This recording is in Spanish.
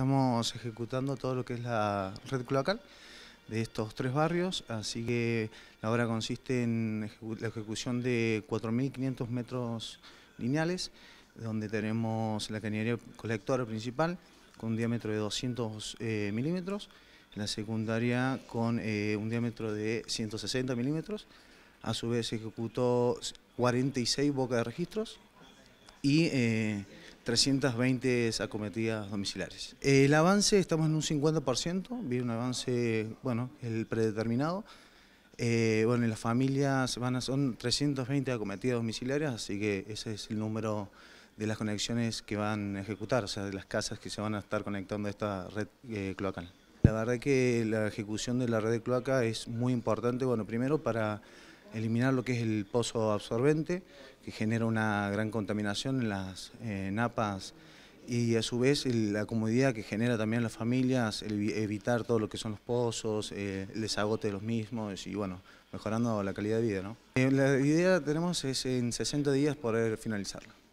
Estamos ejecutando todo lo que es la red cloacal de estos tres barrios, así que la obra consiste en la ejecución de 4.500 metros lineales, donde tenemos la cañería colectora principal con un diámetro de 200 eh, milímetros, la secundaria con eh, un diámetro de 160 milímetros, a su vez ejecutó 46 bocas de registros y... Eh, 320 acometidas domiciliares. El avance, estamos en un 50%, viene un avance, bueno, el predeterminado. Eh, bueno, en las familias van a, son 320 acometidas domiciliarias, así que ese es el número de las conexiones que van a ejecutar, o sea, de las casas que se van a estar conectando a esta red eh, cloacal. La verdad que la ejecución de la red cloaca es muy importante, bueno, primero para eliminar lo que es el pozo absorbente, que genera una gran contaminación en las eh, napas y a su vez la comodidad que genera también las familias, evitar todo lo que son los pozos, eh, el desagote de los mismos y bueno, mejorando la calidad de vida. ¿no? Eh, la idea que tenemos es en 60 días poder finalizarla.